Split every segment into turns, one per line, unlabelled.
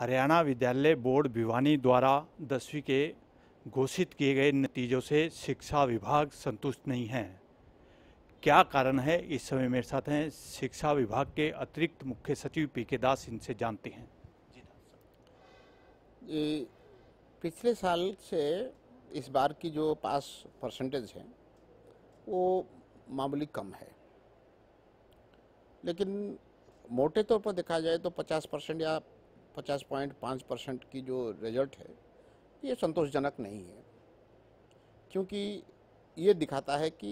हरियाणा विद्यालय बोर्ड भिवानी द्वारा दसवीं के घोषित किए गए नतीजों से शिक्षा विभाग संतुष्ट नहीं है क्या कारण है इस समय मेरे साथ हैं शिक्षा विभाग के अतिरिक्त मुख्य सचिव पी के दास
इनसे जानते हैं जी पिछले साल से इस बार की जो पास परसेंटेज है वो मामूली कम है लेकिन मोटे तौर पर देखा जाए तो 50 परसेंट या पचास पॉइंट पाँच परसेंट की जो रिजल्ट है ये संतोषजनक नहीं है क्योंकि ये दिखाता है कि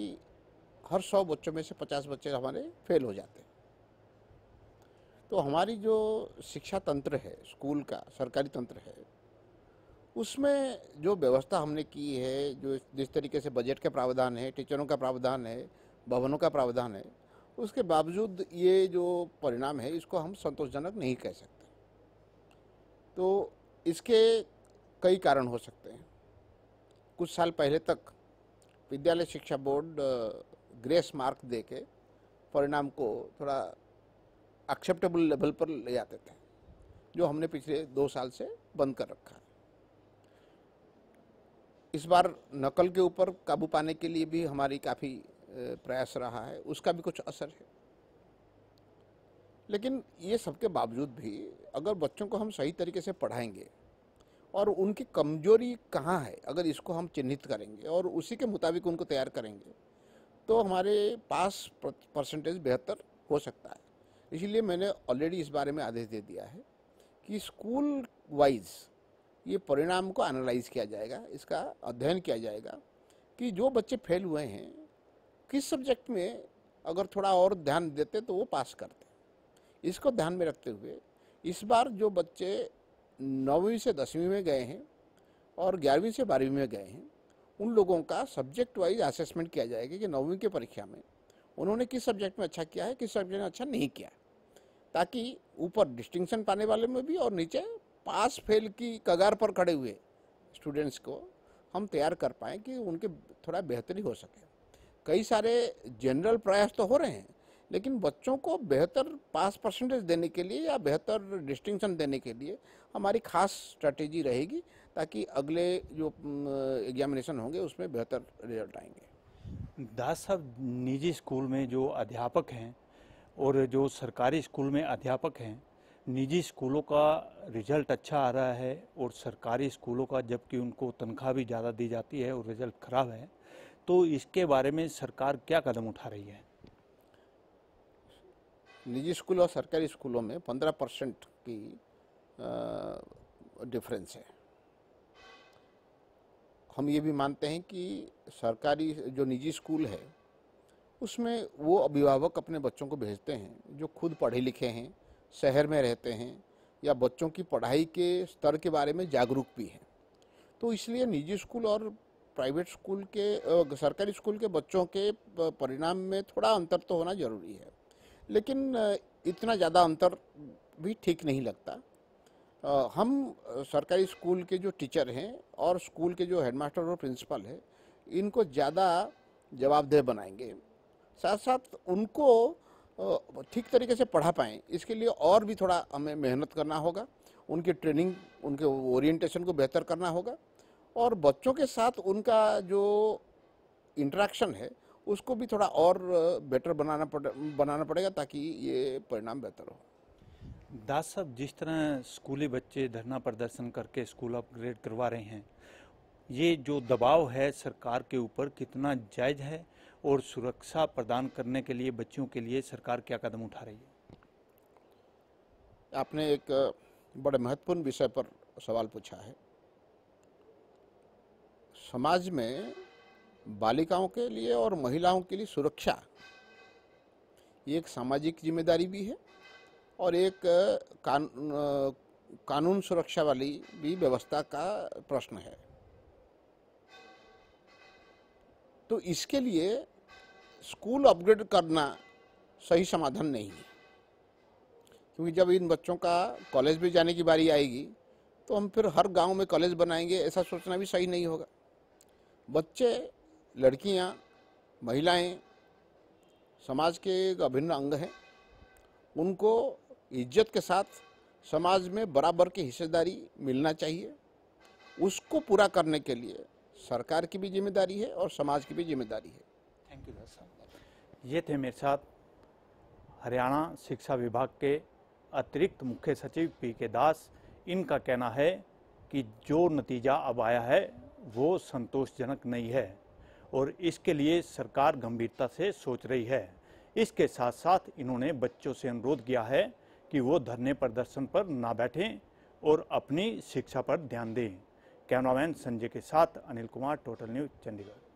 हर सौ बच्चों में से पचास बच्चे हमारे फेल हो जाते हैं तो हमारी जो शिक्षा तंत्र है स्कूल का सरकारी तंत्र है उसमें जो व्यवस्था हमने की है जो जिस तरीके से बजट के प्रावधान है टीचरों का प्रावधान है भवनों का प्रावधान है उसके बावजूद ये जो परिणाम है इसको हम संतोषजनक नहीं कह सकते तो इसके कई कारण हो सकते हैं कुछ साल पहले तक विद्यालय शिक्षा बोर्ड ग्रेस मार्क दे के परिणाम को थोड़ा एक्सेप्टेबल लेवल पर ले जाते थे जो हमने पिछले दो साल से बंद कर रखा है इस बार नकल के ऊपर काबू पाने के लिए भी हमारी काफ़ी प्रयास रहा है उसका भी कुछ असर है लेकिन ये सबके बावजूद भी अगर बच्चों को हम सही तरीके से पढ़ाएंगे और उनकी कमजोरी कहाँ है अगर इसको हम चिन्हित करेंगे और उसी के मुताबिक उनको तैयार करेंगे तो हमारे पास परसेंटेज बेहतर हो सकता है इसीलिए मैंने ऑलरेडी इस बारे में आदेश दे दिया है कि स्कूल वाइज ये परिणाम को एनालाइज किया जाएगा इसका अध्ययन किया जाएगा कि जो बच्चे फेल हुए हैं किस सब्जेक्ट में अगर थोड़ा और ध्यान देते तो वो पास करते इसको ध्यान में रखते हुए इस बार जो बच्चे नौवीं से दसवीं में गए हैं और ग्यारहवीं से बारहवीं में गए हैं उन लोगों का सब्जेक्ट वाइज असेसमेंट किया जाएगा कि नौवीं की परीक्षा में उन्होंने किस सब्जेक्ट में अच्छा किया है किस सब्जेक्ट में अच्छा नहीं किया ताकि ऊपर डिस्टिंक्शन पाने वाले में भी और नीचे पास फेल की कगार पर खड़े हुए स्टूडेंट्स को हम तैयार कर पाएँ कि उनके थोड़ा बेहतरी हो सके कई सारे जनरल प्रयास तो हो रहे हैं लेकिन बच्चों को बेहतर पास परसेंटेज देने के लिए या बेहतर डिस्टिंक्शन देने के लिए हमारी खास स्ट्रेटेजी रहेगी ताकि अगले जो एग्जामिनेशन होंगे उसमें बेहतर रिजल्ट आएंगे दास साहब निजी
स्कूल में जो अध्यापक हैं और जो सरकारी स्कूल में अध्यापक हैं निजी स्कूलों का रिजल्ट अच्छा आ रहा है और सरकारी स्कूलों का जबकि उनको तनख्वाह भी ज़्यादा दी जाती है और रिजल्ट ख़राब है तो इसके बारे में सरकार क्या कदम उठा
रही है निजी स्कूल और सरकारी स्कूलों में पंद्रह परसेंट की डिफरेंस है हम ये भी मानते हैं कि सरकारी जो निजी स्कूल है उसमें वो अभिभावक अपने बच्चों को भेजते हैं जो खुद पढ़े लिखे हैं शहर में रहते हैं या बच्चों की पढ़ाई के स्तर के बारे में जागरूक भी हैं तो इसलिए निजी स्कूल और प्राइवेट स्कूल के सरकारी स्कूल के बच्चों के परिणाम में थोड़ा अंतर तो होना ज़रूरी है लेकिन इतना ज़्यादा अंतर भी ठीक नहीं लगता हम सरकारी स्कूल के जो टीचर हैं और स्कूल के जो हेडमास्टर और प्रिंसिपल हैं इनको ज़्यादा जवाबदेह बनाएंगे साथ साथ उनको ठीक तरीके से पढ़ा पाएँ इसके लिए और भी थोड़ा हमें मेहनत करना होगा उनकी ट्रेनिंग उनके ओरिएंटेशन को बेहतर करना होगा और बच्चों के साथ उनका जो इंट्रैक्शन है उसको भी थोड़ा और बेटर बनाना पड़े बनाना पड़ेगा ताकि ये परिणाम बेहतर हो दास
साहब जिस तरह स्कूली बच्चे धरना प्रदर्शन करके स्कूल अपग्रेड करवा रहे हैं ये जो दबाव है सरकार के ऊपर कितना जायज है और सुरक्षा प्रदान करने के लिए बच्चों के लिए सरकार क्या कदम उठा रही है
आपने एक बड़े महत्वपूर्ण विषय पर सवाल पूछा है समाज में बालिकाओं के लिए और महिलाओं के लिए सुरक्षा ये एक सामाजिक जिम्मेदारी भी है और एक कान, कानून सुरक्षा वाली भी व्यवस्था का प्रश्न है तो इसके लिए स्कूल अपग्रेड करना सही समाधान नहीं है क्योंकि जब इन बच्चों का कॉलेज भी जाने की बारी आएगी तो हम फिर हर गांव में कॉलेज बनाएंगे ऐसा सोचना भी सही नहीं होगा बच्चे लड़कियां, महिलाएं समाज के एक अभिन्न अंग हैं उनको इज्जत के साथ समाज में बराबर की हिस्सेदारी मिलना चाहिए उसको पूरा करने के लिए सरकार की भी जिम्मेदारी है और समाज की भी जिम्मेदारी है
थैंक यू साहब ये थे मेरे साथ हरियाणा शिक्षा विभाग के अतिरिक्त मुख्य सचिव पी के दास इनका कहना है कि जो नतीजा अब आया है वो संतोषजनक नहीं है और इसके लिए सरकार गंभीरता से सोच रही है इसके साथ साथ इन्होंने बच्चों से अनुरोध किया है कि वो धरने प्रदर्शन पर ना बैठें और अपनी शिक्षा पर ध्यान दें कैमरामैन संजय के साथ अनिल कुमार टोटल न्यूज चंडीगढ़